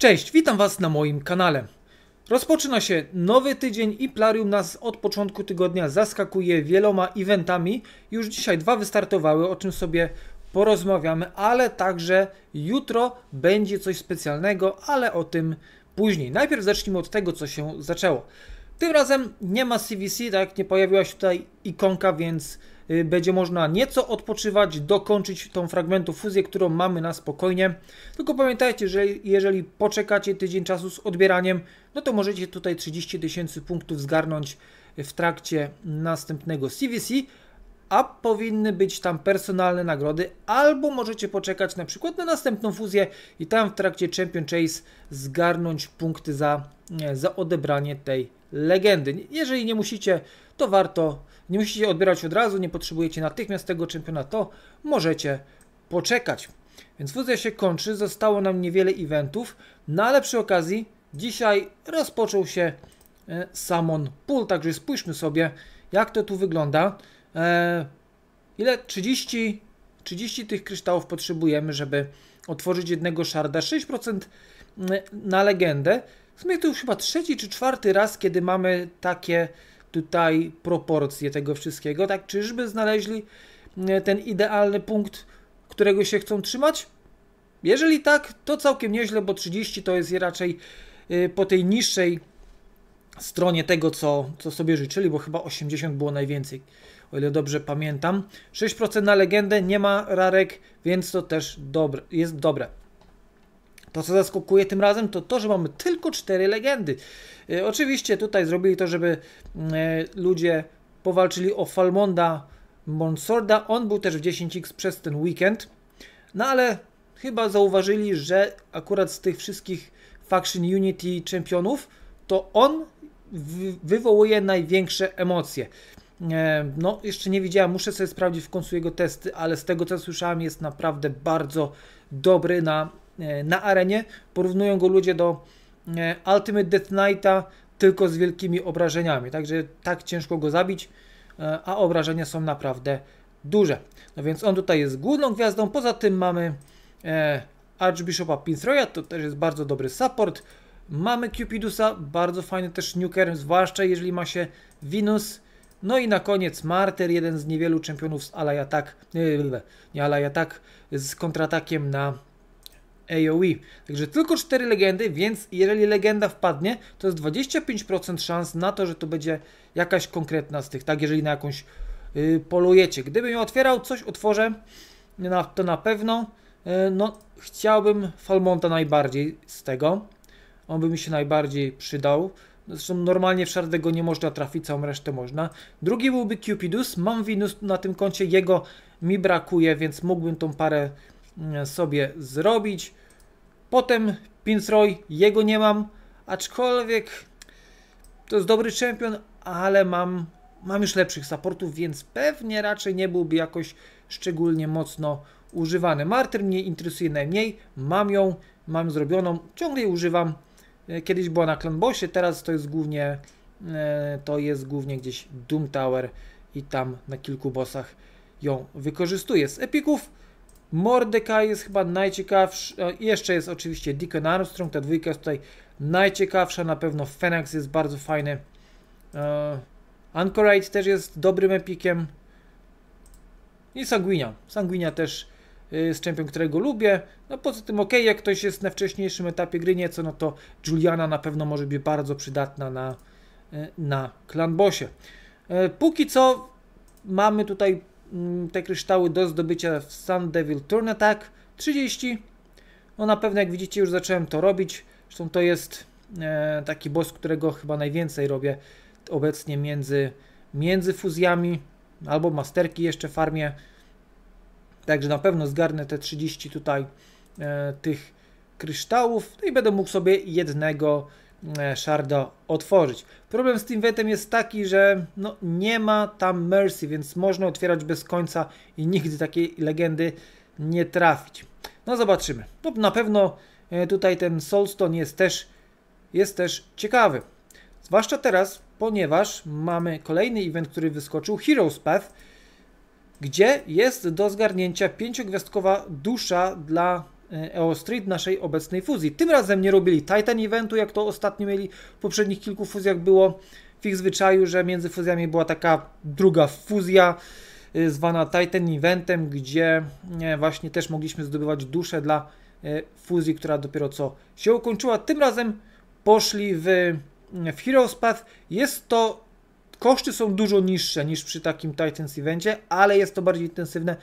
Cześć, witam Was na moim kanale. Rozpoczyna się nowy tydzień i Plarium nas od początku tygodnia zaskakuje wieloma eventami. Już dzisiaj dwa wystartowały, o czym sobie porozmawiamy, ale także jutro będzie coś specjalnego, ale o tym później. Najpierw zacznijmy od tego, co się zaczęło. Tym razem nie ma CVC, tak, nie pojawiła się tutaj ikonka, więc y, będzie można nieco odpoczywać, dokończyć tą fragmentu fuzję, którą mamy na spokojnie. Tylko pamiętajcie, że jeżeli poczekacie tydzień czasu z odbieraniem, no to możecie tutaj 30 tysięcy punktów zgarnąć y, w trakcie następnego CVC, a powinny być tam personalne nagrody, albo możecie poczekać na przykład na następną fuzję i tam w trakcie Champion Chase zgarnąć punkty za, za odebranie tej legendy. Jeżeli nie musicie, to warto, nie musicie odbierać od razu, nie potrzebujecie natychmiast tego czempiona, to możecie poczekać. Więc fuzja się kończy, zostało nam niewiele eventów, no ale przy okazji dzisiaj rozpoczął się e, Samon Pool, także spójrzmy sobie jak to tu wygląda. E, ile? 30, 30 tych kryształów potrzebujemy, żeby otworzyć jednego szarda. 6% mm, na legendę. W sumie to już chyba trzeci czy czwarty raz, kiedy mamy takie tutaj proporcje tego wszystkiego. Tak, czyżby znaleźli mm, ten idealny punkt, którego się chcą trzymać? Jeżeli tak, to całkiem nieźle, bo 30 to jest raczej y, po tej niższej stronie tego, co, co sobie życzyli, bo chyba 80 było najwięcej o ile dobrze pamiętam. 6% na legendę, nie ma rarek, więc to też dobre, jest dobre. To, co zaskakuje tym razem, to to, że mamy tylko 4 legendy. E, oczywiście tutaj zrobili to, żeby e, ludzie powalczyli o Falmonda Monsorda. On był też w 10x przez ten weekend. No ale chyba zauważyli, że akurat z tych wszystkich Faction Unity czempionów, to on wywołuje największe emocje. E, no, jeszcze nie widziałem, muszę sobie sprawdzić w końcu jego testy, ale z tego co słyszałem, jest naprawdę bardzo dobry na, e, na arenie. Porównują go ludzie do e, Ultimate Death Knighta, tylko z wielkimi obrażeniami. Także tak ciężko go zabić, a obrażenia są naprawdę duże. No więc on tutaj jest główną gwiazdą. Poza tym mamy Archbishopa Pinthroya, to też jest bardzo dobry support. Mamy Cupidusa, bardzo fajny też nuker, zwłaszcza jeżeli ma się Venus no i na koniec Marter, jeden z niewielu czempionów z Alaya Tak, nie Alaya Tak, z kontratakiem na AOE. Także tylko 4 legendy, więc jeżeli legenda wpadnie, to jest 25% szans na to, że to będzie jakaś konkretna z tych, tak? Jeżeli na jakąś yy, polujecie. Gdybym ją otwierał, coś otworzę, na, to na pewno. Yy, no, chciałbym Falmonta najbardziej z tego. On by mi się najbardziej przydał. Zresztą normalnie w Shardego nie można trafić, całą resztę można. Drugi byłby Cupidus. Mam Venus na tym koncie, jego mi brakuje, więc mógłbym tą parę mm, sobie zrobić. Potem Pinsroy, jego nie mam, aczkolwiek to jest dobry czempion, ale mam, mam już lepszych supportów, więc pewnie raczej nie byłby jakoś szczególnie mocno używany. Martyr mnie interesuje najmniej, mam ją, mam zrobioną, ciągle jej używam. E, kiedyś była na Clonbosie, teraz to jest głównie e, to jest głównie gdzieś Doom Tower i tam na kilku bossach ją wykorzystuje. Z epików Mordecai jest chyba najciekawszy, e, jeszcze jest oczywiście Deacon Armstrong, ta dwójka jest tutaj najciekawsza, na pewno Fenix jest bardzo fajny. Anchorite też jest dobrym epikiem. I Sanguinia. Sanguinia też Y, z champion, którego lubię. No poza tym ok, jak ktoś jest na wcześniejszym etapie gry nieco, no to Juliana na pewno może być bardzo przydatna na, y, na klanbosie. Y, póki co mamy tutaj mm, te kryształy do zdobycia w Sun Devil Turn Attack 30. No na pewno jak widzicie już zacząłem to robić. Zresztą to jest e, taki boss, którego chyba najwięcej robię obecnie między, między fuzjami albo masterki jeszcze farmie. Także na pewno zgarnę te 30 tutaj e, tych kryształów no i będę mógł sobie jednego e, szarda otworzyć. Problem z tym wetem jest taki, że no, nie ma tam mercy, więc można otwierać bez końca i nigdy takiej legendy nie trafić. No zobaczymy. No, na pewno e, tutaj ten Soulstone jest też, jest też ciekawy. Zwłaszcza teraz, ponieważ mamy kolejny event, który wyskoczył, Heroes Path, gdzie jest do zgarnięcia pięciogwiazdkowa dusza dla e, Street naszej obecnej fuzji. Tym razem nie robili Titan Eventu, jak to ostatnio mieli w poprzednich kilku fuzjach było w ich zwyczaju, że między fuzjami była taka druga fuzja e, zwana Titan Eventem, gdzie e, właśnie też mogliśmy zdobywać duszę dla fuzji, która dopiero co się ukończyła. Tym razem poszli w, w Heroes Path. Jest to koszty są dużo niższe niż przy takim Titans Evencie, ale jest to bardziej intensywne,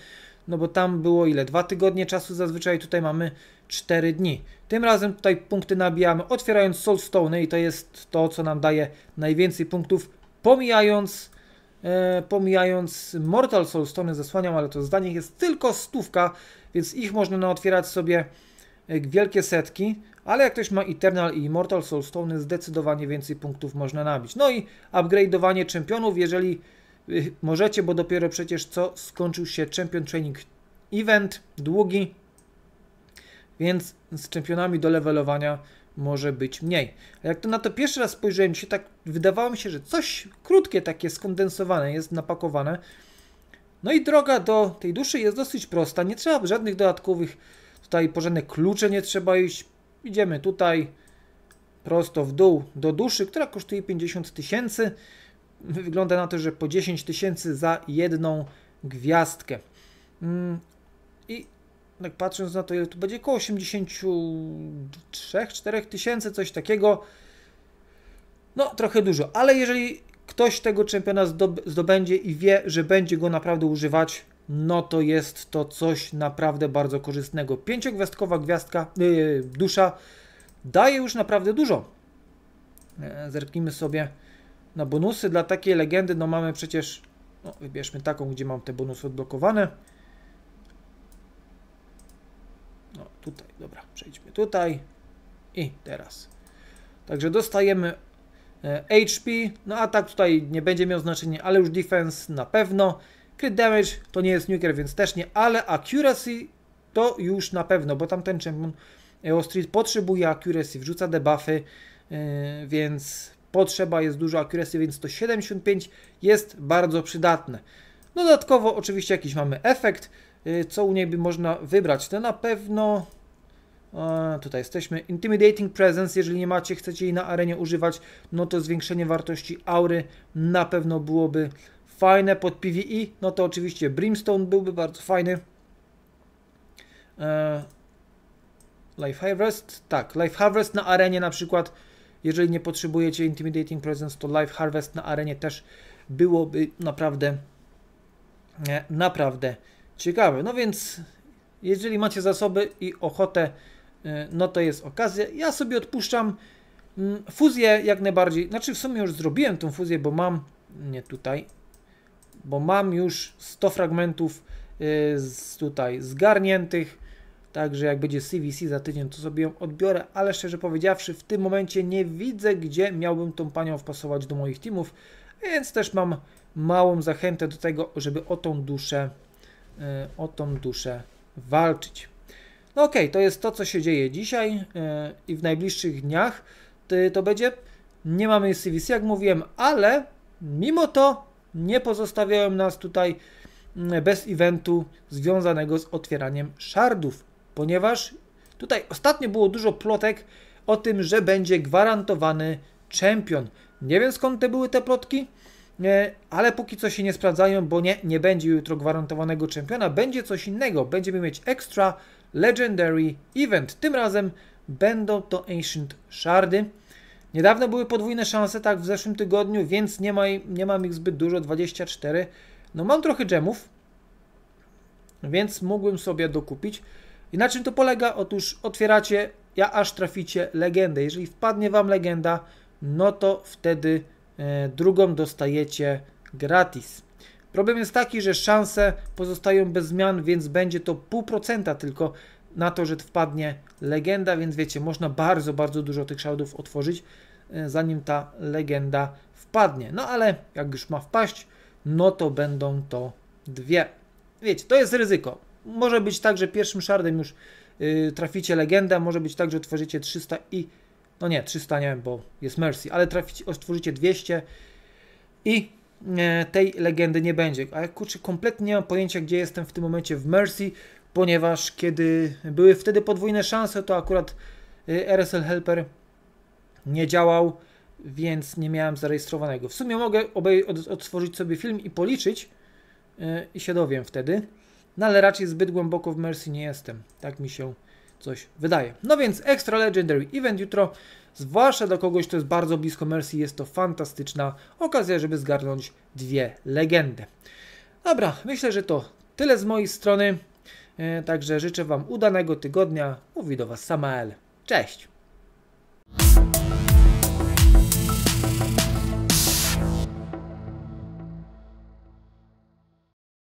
no bo tam było ile? Dwa tygodnie czasu zazwyczaj, tutaj mamy 4 dni. Tym razem tutaj punkty nabijamy otwierając Soulstone i to jest to, co nam daje najwięcej punktów, pomijając e, pomijając Mortal Soulstone zasłaniam, ale to zdanie jest tylko stówka, więc ich można otwierać sobie e, wielkie setki ale jak ktoś ma Eternal i Immortal Soulstone, zdecydowanie więcej punktów można nabić. No i upgrade'owanie czempionów, jeżeli y, możecie, bo dopiero przecież co skończył się Champion Training Event, długi, więc z czempionami do levelowania może być mniej. A jak to na to pierwszy raz spojrzałem, się tak wydawało mi się, że coś krótkie, takie skondensowane jest, napakowane. No i droga do tej duszy jest dosyć prosta, nie trzeba żadnych dodatkowych tutaj porządnych klucze nie trzeba iść, Idziemy tutaj prosto w dół do duszy, która kosztuje 50 tysięcy. Wygląda na to, że po 10 tysięcy za jedną gwiazdkę. Mm, I tak patrząc na to, ile tu będzie, około 83-4 tysięcy, coś takiego. No, trochę dużo, ale jeżeli ktoś tego czempiona zdobędzie i wie, że będzie go naprawdę używać, no to jest to coś naprawdę bardzo korzystnego. Pięciogwiazdkowa gwiazdka, yy, dusza daje już naprawdę dużo. E, zerknijmy sobie na bonusy. Dla takiej legendy, no mamy przecież, no wybierzmy taką, gdzie mam te bonusy odblokowane. No tutaj, dobra, przejdźmy tutaj i teraz. Także dostajemy e, HP, no a tak tutaj nie będzie miał znaczenia, ale już defense na pewno. Crit damage to nie jest nuker, więc też nie, ale accuracy to już na pewno, bo tamten champion EO Street potrzebuje accuracy, wrzuca debuffy, yy, więc potrzeba jest dużo accuracy, więc to 75 jest bardzo przydatne. Dodatkowo oczywiście jakiś mamy efekt, yy, co u niej by można wybrać. To na pewno... E, tutaj jesteśmy. Intimidating Presence, jeżeli nie macie, chcecie jej na arenie używać, no to zwiększenie wartości aury na pewno byłoby fajne pod PvE, no to oczywiście Brimstone byłby bardzo fajny. E, life Harvest, tak, Life Harvest na arenie na przykład, jeżeli nie potrzebujecie Intimidating Presence, to Life Harvest na arenie też byłoby naprawdę, e, naprawdę ciekawe. No więc, jeżeli macie zasoby i ochotę, e, no to jest okazja. Ja sobie odpuszczam mm, fuzję jak najbardziej, znaczy w sumie już zrobiłem tą fuzję, bo mam, nie tutaj, bo mam już 100 fragmentów y, z tutaj zgarniętych, także jak będzie CVC za tydzień, to sobie ją odbiorę, ale szczerze powiedziawszy, w tym momencie nie widzę, gdzie miałbym tą panią wpasować do moich teamów, więc też mam małą zachętę do tego, żeby o tą duszę, y, o tą duszę walczyć. No okej, okay, to jest to, co się dzieje dzisiaj y, i w najbliższych dniach to będzie. Nie mamy CVC, jak mówiłem, ale mimo to nie pozostawiają nas tutaj mm, bez eventu związanego z otwieraniem szardów, ponieważ tutaj ostatnio było dużo plotek o tym, że będzie gwarantowany champion. Nie wiem skąd te były te plotki, e, ale póki co się nie sprawdzają, bo nie, nie będzie jutro gwarantowanego czempiona, będzie coś innego. Będziemy mieć Extra Legendary Event. Tym razem będą to Ancient Shardy. Niedawno były podwójne szanse, tak w zeszłym tygodniu, więc nie, ma, nie mam ich zbyt dużo, 24. No mam trochę dżemów, więc mógłbym sobie dokupić. I na czym to polega? Otóż otwieracie, ja aż traficie legendę. Jeżeli wpadnie Wam legenda, no to wtedy e, drugą dostajecie gratis. Problem jest taki, że szanse pozostają bez zmian, więc będzie to pół procenta tylko na to, że wpadnie legenda, więc wiecie, można bardzo, bardzo dużo tych szałdów otworzyć. E, zanim ta legenda wpadnie. No ale jak już ma wpaść, no to będą to dwie. Wiecie, to jest ryzyko. Może być tak, że pierwszym szardem już yy, traficie legendę, może być tak, że otworzycie 300 i... No nie, 300 nie, bo jest Mercy, ale traficie, otworzycie 200 i e, tej legendy nie będzie. A kurczę, kompletnie nie mam pojęcia, gdzie jestem w tym momencie w Mercy, ponieważ kiedy były wtedy podwójne szanse, to akurat y, RSL Helper nie działał, więc nie miałem zarejestrowanego. W sumie mogę obej- odtworzyć sobie film i policzyć yy, i się dowiem wtedy, no ale raczej zbyt głęboko w Mercy nie jestem. Tak mi się coś wydaje. No więc Extra Legendary Event jutro, zwłaszcza do kogoś, kto jest bardzo blisko Mercy, jest to fantastyczna okazja, żeby zgarnąć dwie legendy. Dobra, myślę, że to tyle z mojej strony. Y, także życzę Wam udanego tygodnia. Mówi do Was Samael. Cześć!